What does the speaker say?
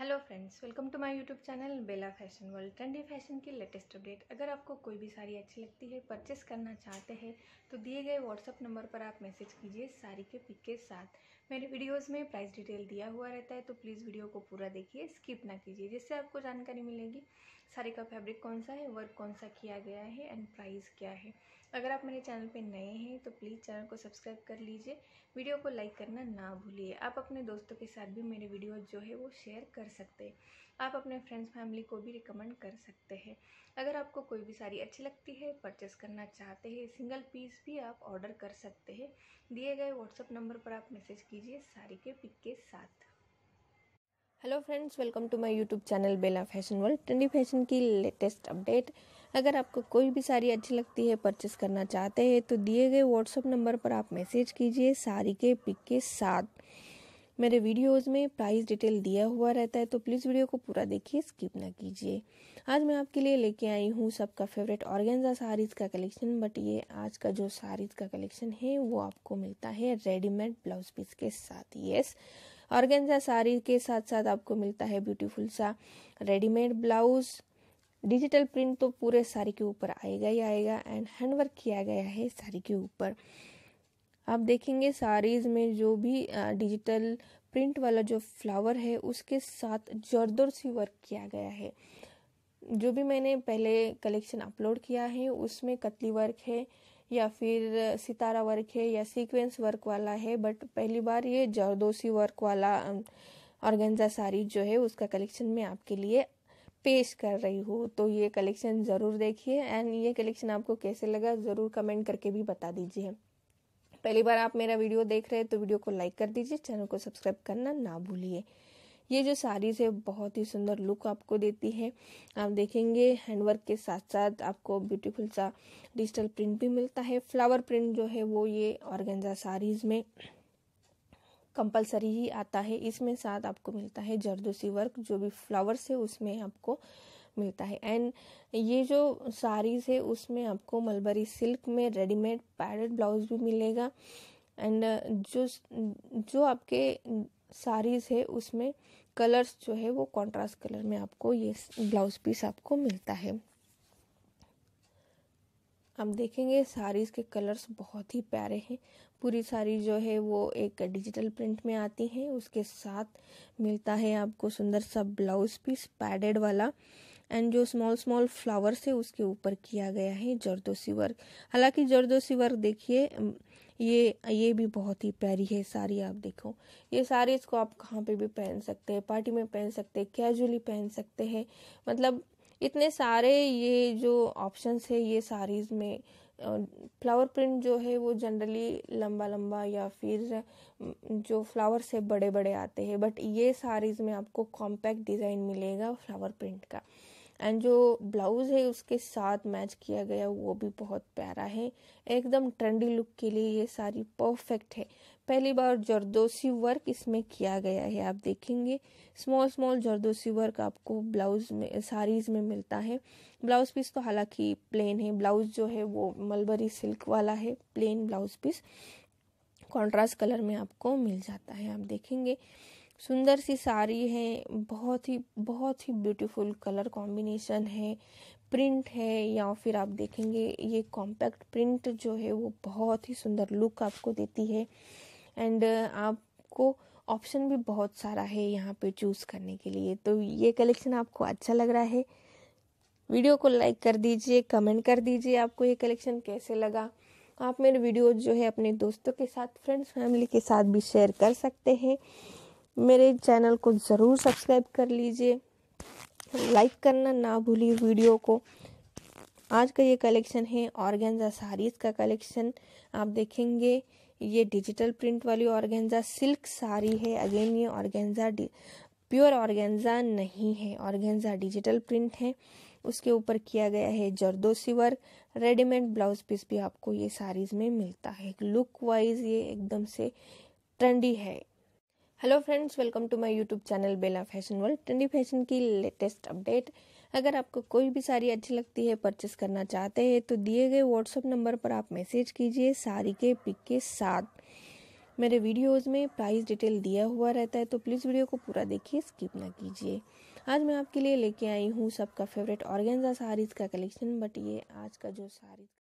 hello friends welcome to my YouTube channel Bela fashion world trendy fashion की latest update अगर आपको कोई भी साड़ी अच्छी लगती है परचेस करना चाहते हैं तो दिए गए व्हाट्सअप नंबर पर आप मैसेज कीजिए साड़ी के पिक के साथ मेरे वीडियोस में प्राइस डिटेल दिया हुआ रहता है तो प्लीज़ वीडियो को पूरा देखिए स्किप ना कीजिए जिससे आपको जानकारी मिलेगी सारे का फैब्रिक कौन सा है वर्क कौन सा किया गया है एंड प्राइस क्या है अगर आप मेरे चैनल पे नए हैं तो प्लीज़ चैनल को सब्सक्राइब कर लीजिए वीडियो को लाइक करना ना भूलिए आप अपने दोस्तों के साथ भी मेरे वीडियो जो है वो शेयर कर सकते हैं आप अपने फ्रेंड्स फैमिली को भी रिकमेंड कर सकते हैं अगर आपको कोई भी साड़ी अच्छी लगती है परचेस करना चाहते हैं सिंगल पीस भी आप ऑर्डर कर सकते हैं दिए गए व्हाट्सअप नंबर पर आप मैसेज कीजिए साड़ी के पिक के साथ hello friends welcome to my YouTube channel Bela fashion world trendy fashion की लेटेस्ट अपडेट अगर आपको कोई भी साड़ी अच्छी लगती है परचेस करना चाहते हैं तो दिए गए व्हाट्सअप नंबर पर आप मैसेज कीजिए साड़ी के पिक के साथ मेरे वीडियोस में प्राइस डिटेल दिया हुआ रहता है तो प्लीज़ वीडियो को पूरा देखिए स्किप ना कीजिए आज मैं आपके लिए लेके आई हूँ सबका फेवरेट ऑर्गेन्जा साड़ीज़ का कलेक्शन बट ये आज का जो साड़ीज़ का कलेक्शन है वो आपको मिलता है रेडीमेड ब्लाउज पीस के साथ येस ऑर्गेन्जा साड़ी के साथ साथ आपको मिलता है ब्यूटीफुल सा रेडीमेड ब्लाउज डिजिटल प्रिंट तो पूरे साड़ी के ऊपर आएगा ही आएगा एंड हैंडवर्क किया गया है साड़ी के ऊपर आप देखेंगे साड़ीज़ में जो भी डिजिटल प्रिंट वाला जो फ्लावर है उसके साथ जरदोर सी वर्क किया गया है जो भी मैंने पहले कलेक्शन अपलोड किया है उसमें कतली वर्क है या फिर सितारा वर्क है या सीक्वेंस वर्क वाला है बट पहली बार ये जरदोसी वर्क वाला ऑर्गेंजा साड़ी जो है उसका कलेक्शन मैं आपके लिए पेश कर रही हूँ तो ये कलेक्शन ज़रूर देखिए एंड ये कलेक्शन आपको कैसे लगा ज़रूर कमेंट करके भी बता दीजिए पहली बार आप मेरा वीडियो देख रहे हैं तो वीडियो को लाइक कर दीजिए चैनल को सब्सक्राइब करना ना भूलिए ये जो साड़ीज़ है बहुत ही सुंदर लुक आपको देती है आप देखेंगे हैंडवर्क के साथ साथ आपको ब्यूटीफुल सा डिजिटल प्रिंट भी मिलता है फ्लावर प्रिंट जो है वो ये ऑर्गेंजा साड़ीज़ में कंपलसरी ही आता है इसमें साथ आपको मिलता है जरदोसी वर्क जो भी फ्लावर्स है उसमें आपको मिलता है एंड ये जो साड़ीज़ है उसमें आपको मलबरी सिल्क में रेडीमेड पैडेड ब्लाउज भी मिलेगा एंड जो जो आपके साड़ीज़ है उसमें कलर्स जो है वो कंट्रास्ट कलर में आपको ये ब्लाउज पीस आपको मिलता है आप देखेंगे साड़ीज़ के कलर्स बहुत ही प्यारे हैं पूरी साड़ी जो है वो एक डिजिटल प्रिंट में आती है उसके साथ मिलता है आपको सुंदर सा ब्लाउज पीस पैडेड वाला एंड जो स्मॉल स्मॉल फ्लावर्स है उसके ऊपर किया गया है जरदोसी वर्क हालांकि जरदोसी वर्क देखिए ये ये भी बहुत ही प्यारी है साड़ी आप देखो ये साड़ी इसको आप कहाँ पे भी पहन सकते हैं पार्टी में पहन सकते हैं कैजुअली पहन सकते हैं मतलब इतने सारे ये जो ऑप्शंस है ये साड़ीज़ में फ्लावर प्रिंट जो है वो जनरली लंबा लंबा या फिर जो फ्लावर्स है बड़े बड़े आते हैं बट ये साड़ीज़ में आपको कॉम्पैक्ट डिज़ाइन मिलेगा फ्लावर प्रिंट का एंड जो ब्लाउज़ है उसके साथ मैच किया गया वो भी बहुत प्यारा है एकदम ट्रेंडी लुक के लिए ये साड़ी परफेक्ट है पहली बार जरदोसी वर्क इसमें किया गया है आप देखेंगे स्मॉल स्मॉल जरदोसी वर्क आपको ब्लाउज में साड़ीज़ में मिलता है ब्लाउज पीस तो हालांकि प्लेन है ब्लाउज जो है वो मलबरी सिल्क वाला है plain blouse piece contrast colour में आपको मिल जाता है आप देखेंगे सुंदर सी साड़ी है बहुत ही बहुत ही ब्यूटीफुल कलर कॉम्बिनेशन है प्रिंट है या फिर आप देखेंगे ये कॉम्पैक्ट प्रिंट जो है वो बहुत ही सुंदर लुक आपको देती है एंड uh, आपको ऑप्शन भी बहुत सारा है यहाँ पे चूज़ करने के लिए तो ये कलेक्शन आपको अच्छा लग रहा है वीडियो को लाइक कर दीजिए कमेंट कर दीजिए आपको ये कलेक्शन कैसे लगा आप मेरे वीडियो जो है अपने दोस्तों के साथ फ्रेंड्स फैमिली के साथ भी शेयर कर सकते हैं मेरे चैनल को ज़रूर सब्सक्राइब कर लीजिए लाइक करना ना भूलिए वीडियो को आज का ये कलेक्शन है ऑर्गेंजा साड़ीज़ का कलेक्शन आप देखेंगे ये डिजिटल प्रिंट वाली ऑर्गेंजा सिल्क साड़ी है अगेन ये ऑर्गेंजा प्योर ऑर्गेन्जा नहीं है ऑर्गेंजा डिजिटल प्रिंट है उसके ऊपर किया गया है जरदोसी वर्क रेडीमेड ब्लाउज पीस भी आपको ये साड़ीज़ में मिलता है लुक वाइज ये एकदम से ट्रेंडी है hello friends welcome to my YouTube channel Bela fashion world trendy fashion की लेटेस्ट अपडेट अगर आपको कोई भी साड़ी अच्छी लगती है परचेस करना चाहते हैं तो दिए गए व्हाट्सअप नंबर पर आप मैसेज कीजिए साड़ी के पिक के साथ मेरे वीडियोस में प्राइस डिटेल दिया हुआ रहता है तो प्लीज़ वीडियो को पूरा देखिए स्किप ना कीजिए आज मैं आपके लिए लेके आई हूँ सबका फेवरेट ऑर्गेंजा साड़ीज़ का कलेक्शन बट ये आज का जो साड़ी